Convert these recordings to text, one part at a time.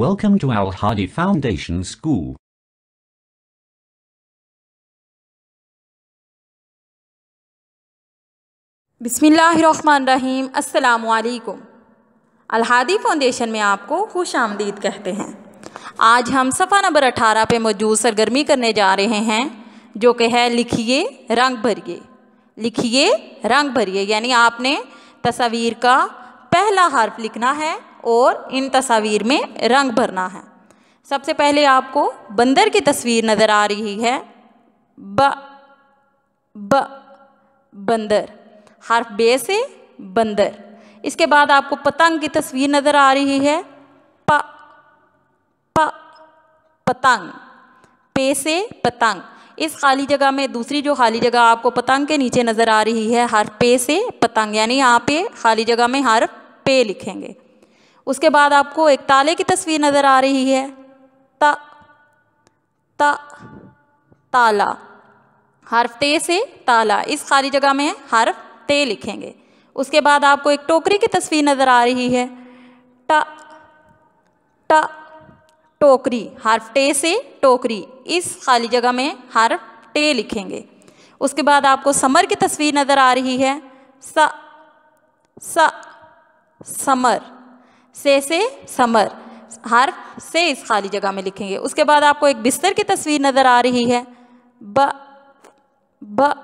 Welcome to Al Hadi Foundation School. बिसमीम् अल्लाम अलहादी foundation में आपको खुश आमदीद कहते हैं आज हम सफ़ा नंबर अठारह पे मौजूद सरगर्मी करने जा रहे हैं जो कि है लिखिए रंग भरिए लिखिए रंग भरिए यानी आपने तस्वीर का पहला हर्फ लिखना है और इन तस्वीर में रंग भरना है सबसे पहले आपको बंदर की तस्वीर नज़र आ रही है ब ब बंदर हर्फ बे से बंदर इसके बाद आपको पतंग की तस्वीर नज़र आ रही है प प पतंग पे से पतंग इस खाली जगह में दूसरी जो खाली जगह आपको पतंग के नीचे नज़र आ रही है हर पे से पतंग यानी यहाँ पे खाली जगह में हर पे लिखेंगे उसके बाद आपको एक ताले की तस्वीर नज़र आ रही है ता ता ताला हर्फ ते से ताला इस खाली जगह में हर्फ ते लिखेंगे उसके बाद आपको एक टोकरी की तस्वीर नज़र आ रही है ट ट टोकरी हर्फ टे से टोकरी इस खाली जगह में हर्फ टे लिखेंगे उसके बाद आपको समर की तस्वीर नज़र आ रही है स सा समर से से समर हर से इस खाली जगह में लिखेंगे उसके बाद आपको एक बिस्तर की तस्वीर नज़र आ रही है ब ब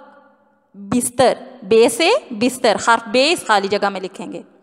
बिस्तर बे से बिस्तर हर बे इस खाली जगह में लिखेंगे